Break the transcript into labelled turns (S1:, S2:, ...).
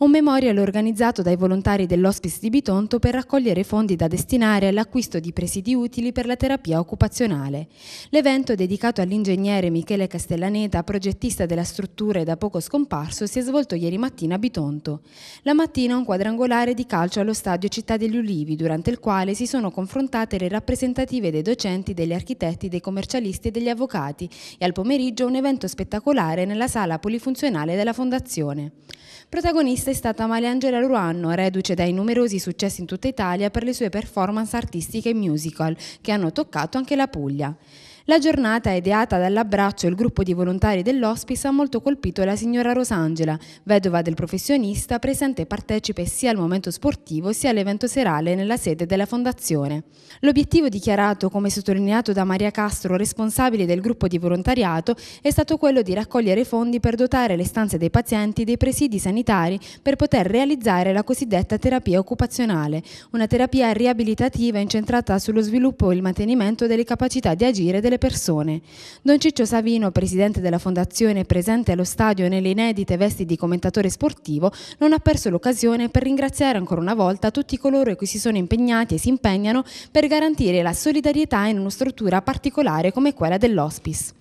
S1: un memorial organizzato dai volontari dell'Hospice di Bitonto per raccogliere fondi da destinare all'acquisto di presidi utili per la terapia occupazionale. L'evento, dedicato all'ingegnere Michele Castellaneta, progettista della struttura e da poco scomparso, si è svolto ieri mattina a Bitonto. La mattina un quadrangolare di calcio allo stadio Città degli Ulivi, durante il quale si sono confrontate le rappresentative dei docenti, degli architetti, dei commercialisti e degli avvocati e al pomeriggio un evento spettacolare nella sala polifunzionale della Fondazione. Protagonista è stata Maliangela Luanno, reduce dai numerosi successi in tutta Italia per le sue performance artistiche e musical, che hanno toccato anche la Puglia. La giornata ideata dall'abbraccio il gruppo di volontari dell'ospice ha molto colpito la signora Rosangela, vedova del professionista, presente e partecipe sia al momento sportivo sia all'evento serale nella sede della fondazione. L'obiettivo dichiarato, come sottolineato da Maria Castro, responsabile del gruppo di volontariato, è stato quello di raccogliere fondi per dotare le stanze dei pazienti dei presidi sanitari per poter realizzare la cosiddetta terapia occupazionale, una terapia riabilitativa incentrata sullo sviluppo e il mantenimento delle capacità di agire delle persone persone. Don Ciccio Savino, presidente della fondazione presente allo stadio nelle inedite vesti di commentatore sportivo, non ha perso l'occasione per ringraziare ancora una volta tutti coloro che si sono impegnati e si impegnano per garantire la solidarietà in una struttura particolare come quella dell'Hospice.